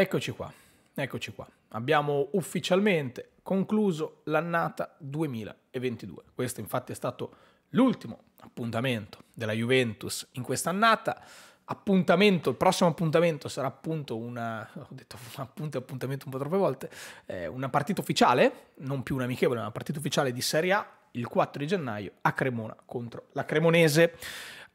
Eccoci qua, eccoci qua. Abbiamo ufficialmente concluso l'annata 2022. Questo infatti è stato l'ultimo appuntamento della Juventus in quest'annata. Appuntamento, il prossimo appuntamento sarà appunto una, ho detto appunto appuntamento un po' troppe volte, eh, una partita ufficiale, non più un amichevole, una partita ufficiale di Serie A il 4 di gennaio a Cremona contro la Cremonese.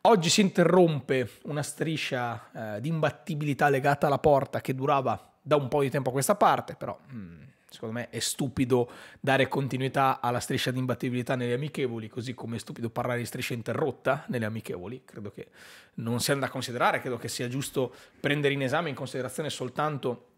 Oggi si interrompe una striscia eh, di imbattibilità legata alla porta che durava da un po' di tempo a questa parte, però mm, secondo me è stupido dare continuità alla striscia di imbattibilità nelle amichevoli, così come è stupido parlare di striscia interrotta nelle amichevoli. Credo che non sia da considerare, credo che sia giusto prendere in esame, in considerazione soltanto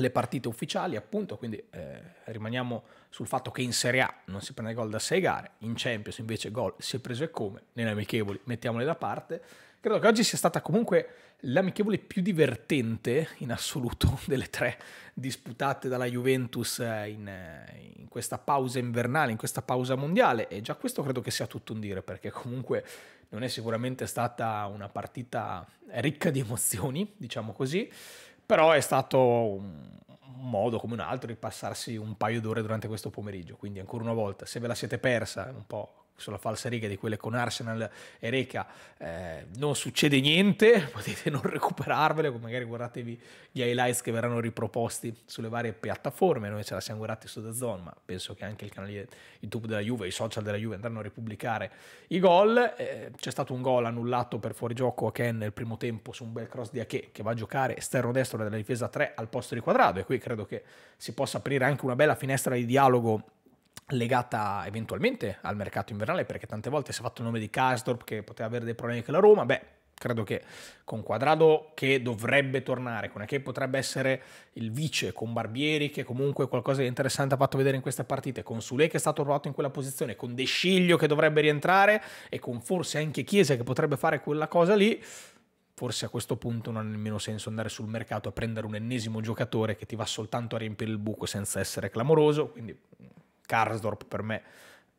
le partite ufficiali, appunto, quindi eh, rimaniamo sul fatto che in Serie A non si prende gol da 6 gare, in Champions invece gol si è preso e come, nelle amichevoli mettiamole da parte. Credo che oggi sia stata comunque l'amichevole più divertente in assoluto delle tre disputate dalla Juventus eh, in, eh, in questa pausa invernale, in questa pausa mondiale e già questo credo che sia tutto un dire perché comunque non è sicuramente stata una partita ricca di emozioni, diciamo così però è stato un modo come un altro di passarsi un paio d'ore durante questo pomeriggio, quindi ancora una volta, se ve la siete persa, un po' sulla falsa riga di quelle con Arsenal e Reca eh, non succede niente, potete non recuperarvele, magari guardatevi gli highlights che verranno riproposti sulle varie piattaforme, noi ce la siamo guardati su The Zone, ma penso che anche il canale YouTube della Juve, i social della Juve andranno a ripubblicare i gol, eh, c'è stato un gol annullato per fuorigioco a Ken nel primo tempo su un bel cross di Ache che va a giocare esterno destro della difesa 3 al posto di quadrato e qui credo che si possa aprire anche una bella finestra di dialogo legata eventualmente al mercato invernale, perché tante volte si è fatto il nome di Kasdorp che poteva avere dei problemi con la Roma, beh, credo che con Quadrado che dovrebbe tornare, con che potrebbe essere il vice, con Barbieri che comunque qualcosa di interessante ha fatto vedere in queste partite, con Sule che è stato provato in quella posizione, con De Sciglio che dovrebbe rientrare e con forse anche Chiesa che potrebbe fare quella cosa lì, forse a questo punto non ha nemmeno senso andare sul mercato a prendere un ennesimo giocatore che ti va soltanto a riempire il buco senza essere clamoroso, quindi Karsdorp per me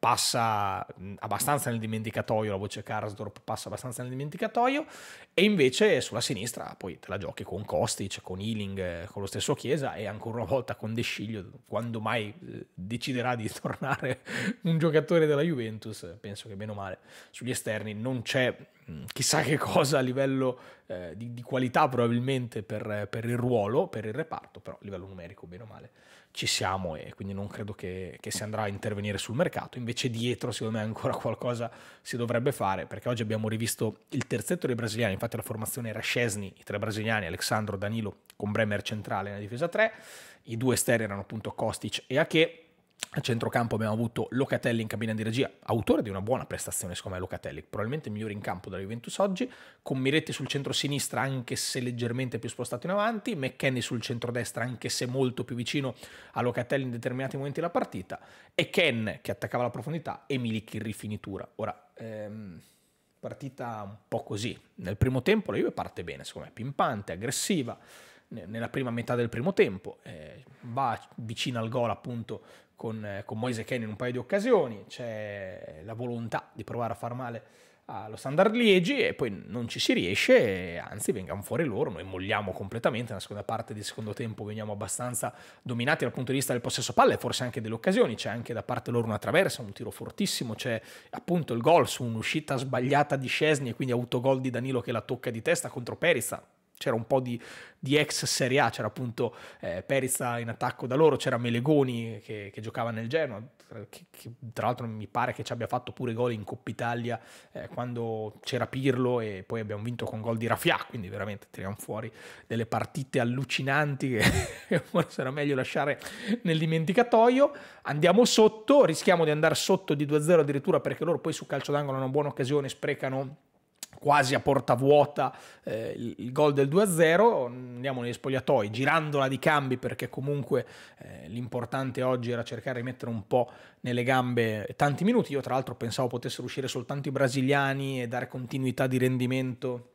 passa abbastanza nel dimenticatoio, la voce Karsdorp passa abbastanza nel dimenticatoio, e invece sulla sinistra poi te la giochi con Kostic, con Ealing, eh, con lo stesso Chiesa e ancora una volta con De Sciglio, quando mai eh, deciderà di tornare un giocatore della Juventus, penso che bene o male sugli esterni non c'è chissà che cosa a livello eh, di, di, qualità probabilmente per, per il ruolo, per il reparto, però a livello numerico bene o male ci siamo e quindi non credo che, che, si andrà a intervenire sul mercato. Invece dietro, secondo me, ancora qualcosa si dovrebbe fare, perché oggi abbiamo rivisto il terzetto dei brasiliani, infatti la formazione era Scesni, i tre brasiliani, Alessandro, Danilo, con Bremer centrale nella difesa 3, i due esteri erano appunto Kostic e Ache, a centrocampo abbiamo avuto Locatelli in cabina di regia, autore di una buona prestazione, secondo me Locatelli, probabilmente il migliore in campo della Juventus oggi, con Miretti sul centro-sinistra anche se leggermente più spostato in avanti, McKenny sul centro-destra anche se molto più vicino a Locatelli in determinati momenti della partita, e Ken che attaccava la profondità e Milik in rifinitura. Ora, ehm, partita un po' così. Nel primo tempo la Juve parte bene, secondo me, pimpante, aggressiva, nella prima metà del primo tempo, eh, va vicina al gol appunto con, eh, con Moise Ken in un paio di occasioni, c'è la volontà di provare a far male allo standard Liegi e poi non ci si riesce, anzi vengano fuori loro, noi molliamo completamente, nella seconda parte del secondo tempo veniamo abbastanza dominati dal punto di vista del possesso palla e forse anche delle occasioni, c'è anche da parte loro una traversa, un tiro fortissimo, c'è appunto il gol su un'uscita sbagliata di Scesni e quindi autogol di Danilo che la tocca di testa contro Perizza, c'era un po' di, di, ex Serie A, c'era appunto eh, Perizza in attacco da loro, c'era Melegoni che, che giocava nel Genoa, che, che, tra l'altro mi pare che ci abbia fatto pure gol in Coppa Italia eh, quando c'era Pirlo e poi abbiamo vinto con gol di Rafià, quindi veramente tiriamo fuori delle partite allucinanti che forse era meglio lasciare nel dimenticatoio. Andiamo sotto, rischiamo di andare sotto di 2-0 addirittura perché loro poi su calcio d'angolo hanno una buona occasione, sprecano quasi a porta vuota eh, il gol del 2-0, andiamo negli spogliatoi, girandola di cambi perché comunque eh, l'importante oggi era cercare di mettere un po' nelle gambe tanti minuti, io tra l'altro pensavo potessero uscire soltanto i brasiliani e dare continuità di rendimento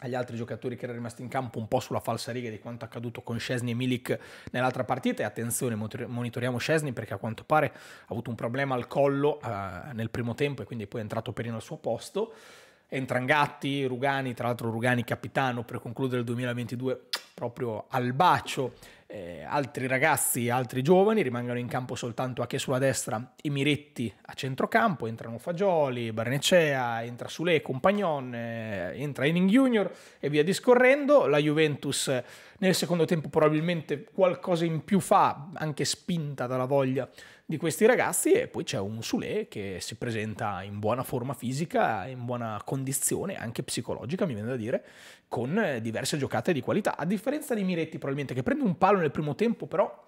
agli altri giocatori che erano rimasti in campo un po' sulla falsa riga di quanto accaduto con Scesni e Milik nell'altra partita e attenzione monitoriamo Scesni perché a quanto pare ha avuto un problema al collo eh, nel primo tempo e quindi poi è entrato Perino al suo posto entrano Gatti, Rugani, tra l'altro Rugani capitano per concludere il 2022 proprio al bacio eh, altri ragazzi, altri giovani rimangono in campo soltanto a che sulla destra i Miretti a centrocampo, entrano Fagioli, Barnecea, entra Sule, Compagnon, eh, entra Inning Junior e via discorrendo. La Juventus nel secondo tempo probabilmente qualcosa in più fa, anche spinta dalla voglia di questi ragazzi e poi c'è un Sule che si presenta in buona forma fisica, in buona condizione anche psicologica, mi viene da dire, con diverse giocate di qualità, a differenza di Miretti probabilmente che prende un palo nel primo tempo, però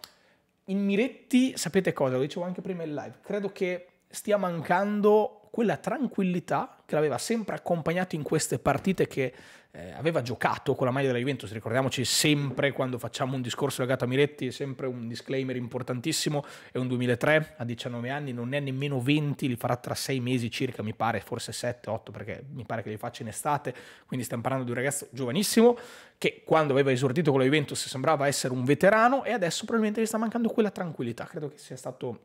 in Miretti, sapete cosa, lo dicevo anche prima in live, credo che stia mancando quella tranquillità che l'aveva sempre accompagnato in queste partite che eh, aveva giocato con la maglia della Juventus. Ricordiamoci sempre quando facciamo un discorso legato a Miretti, è sempre un disclaimer importantissimo, è un 2003, a 19 anni, non è nemmeno 20, li farà tra 6 mesi circa, mi pare, forse 7, 8, perché mi pare che li faccia in estate, quindi stiamo parlando di un ragazzo giovanissimo che quando aveva esordito con la Juventus sembrava essere un veterano e adesso probabilmente gli sta mancando quella tranquillità. Credo che sia stato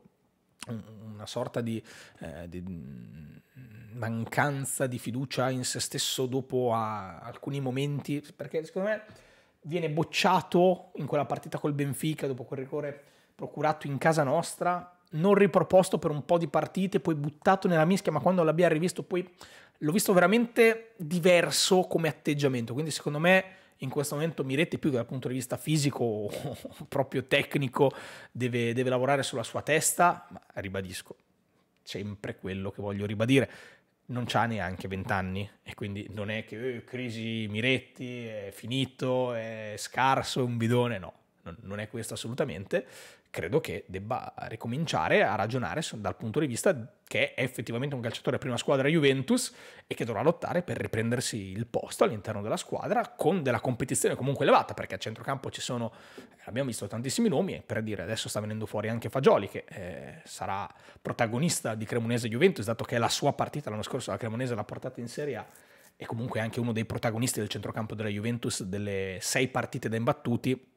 una sorta di, eh, di, mm, mancanza di fiducia in se stesso dopo alcuni momenti, perché secondo me viene bocciato in quella partita col Benfica dopo quel rigore procurato in casa nostra, non riproposto per un po' di partite, poi buttato nella mischia, ma quando l'abbiamo rivisto poi l'ho visto veramente diverso come atteggiamento, quindi secondo me in questo momento Miretti più che dal punto di vista fisico o proprio tecnico deve, deve lavorare sulla sua testa, ma ribadisco, sempre quello che voglio ribadire non c'ha neanche 20 anni e quindi non è che eh, crisi Miretti è finito, è scarso, è un bidone, no, non, è questo assolutamente, credo che debba ricominciare a ragionare dal punto di vista che è effettivamente un calciatore prima squadra Juventus e che dovrà lottare per riprendersi il posto all'interno della squadra con della competizione comunque elevata perché a centrocampo ci sono, eh, abbiamo visto tantissimi nomi e per dire adesso sta venendo fuori anche Fagioli che eh, sarà protagonista di Cremonese Juventus dato che la sua partita l'anno scorso la Cremonese l'ha portata in Serie A e comunque anche uno dei protagonisti del centrocampo della Juventus delle sei partite da imbattuti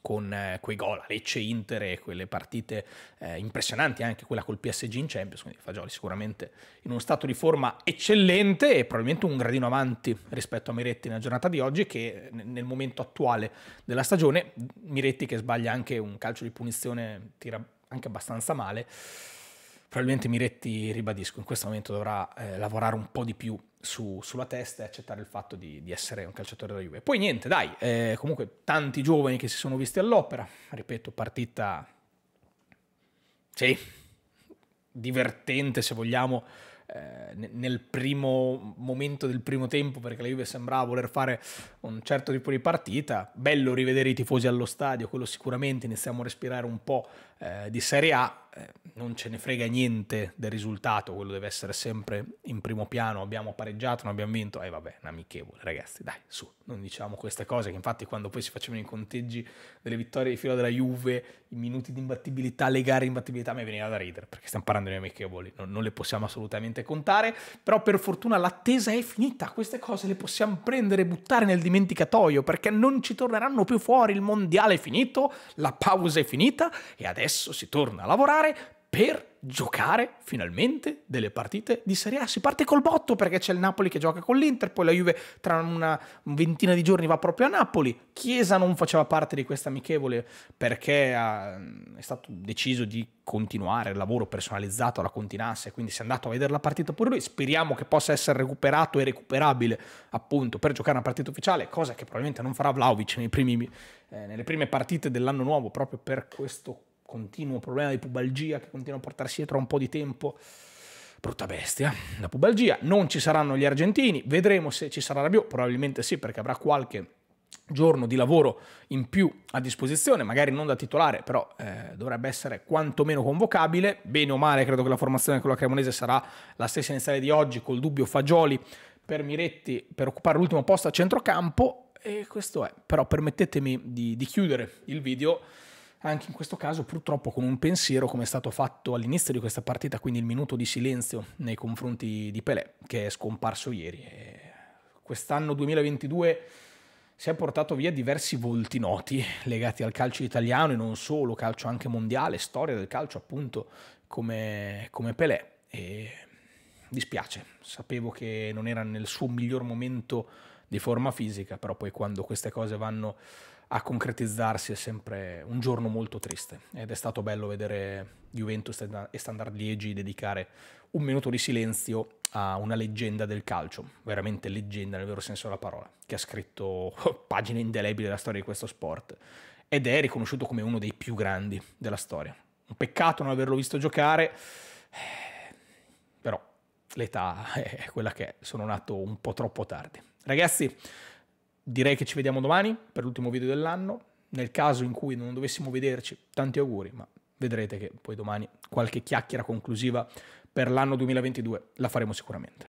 con eh, quei gol a Lecce Inter e quelle partite eh, impressionanti, anche quella col PSG in Champions, quindi Fagioli sicuramente in uno stato di forma eccellente e probabilmente un gradino avanti rispetto a Miretti nella giornata di oggi che nel momento attuale della stagione Miretti che sbaglia anche un calcio di punizione tira anche abbastanza male Probabilmente Miretti, ribadisco, in questo momento dovrà eh, lavorare un po' di più su, sulla testa e accettare il fatto di, di, essere un calciatore della Juve. Poi niente, dai, eh, comunque tanti giovani che si sono visti all'opera, ripeto, partita... Sì, divertente se vogliamo, eh, nel primo momento del primo tempo perché la Juve sembrava voler fare un certo tipo di partita. Bello rivedere i tifosi allo stadio, quello sicuramente iniziamo a respirare un po' eh, di Serie A. Eh, non ce ne frega niente del risultato, quello deve essere sempre in primo piano, abbiamo pareggiato, non abbiamo vinto, e eh, vabbè, un amichevole, ragazzi, dai, su, non diciamo queste cose, che infatti quando poi si facevano i conteggi delle vittorie di fila della Juve, i minuti di imbattibilità, le gare di imbattibilità, mi veniva da ridere, perché stiamo parlando di amichevoli, non, non le possiamo assolutamente contare, però per fortuna l'attesa è finita, queste cose le possiamo prendere e buttare nel dimenticatoio, perché non ci torneranno più fuori, il mondiale è finito, la pausa è finita, e adesso si torna a lavorare, comprare per giocare finalmente delle partite di Serie A. Si parte col botto perché c'è il Napoli che gioca con l'Inter, poi la Juve tra una ventina di giorni va proprio a Napoli. Chiesa non faceva parte di questa amichevole perché ah, è stato deciso di continuare il lavoro personalizzato alla Continasse, quindi si è andato a vedere la partita pure lui. Speriamo che possa essere recuperato e recuperabile appunto per giocare una partita ufficiale, cosa che probabilmente non farà Vlaovic primi, eh, nelle prime partite dell'anno nuovo proprio per questo continuo problema di pubalgia che continua a portarsi dietro un po' di tempo. Brutta bestia, la pubalgia. Non ci saranno gli argentini, vedremo se ci sarà Rabiot, probabilmente sì perché avrà qualche giorno di lavoro in più a disposizione, magari non da titolare, però eh, dovrebbe essere quantomeno convocabile. Bene o male, credo che la formazione con la Cremonese sarà la stessa iniziale di oggi, col dubbio Fagioli per Miretti per occupare l'ultimo posto a centrocampo. E questo è, però permettetemi di, di chiudere il video anche in questo caso purtroppo con un pensiero come è stato fatto all'inizio di questa partita, quindi il minuto di silenzio nei confronti di Pelé che è scomparso ieri. E quest'anno 2022 si è portato via diversi volti noti legati al calcio italiano e non solo, calcio anche mondiale, storia del calcio appunto come, come Pelé e dispiace, sapevo che non era nel suo miglior momento di forma fisica, però poi quando queste cose vanno a concretizzarsi è sempre un giorno molto triste ed è stato bello vedere Juventus e Standard Liegi dedicare un minuto di silenzio a una leggenda del calcio, veramente leggenda nel vero senso della parola, che ha scritto pagine indelebili della storia di questo sport ed è riconosciuto come uno dei più grandi della storia. Un peccato non averlo visto giocare, eh, però l'età è quella che è, sono nato un po' troppo tardi. Ragazzi, direi che ci vediamo domani per l'ultimo video dell'anno. Nel caso in cui non dovessimo vederci, tanti auguri, ma vedrete che poi domani qualche chiacchiera conclusiva per l'anno 2022 la faremo sicuramente.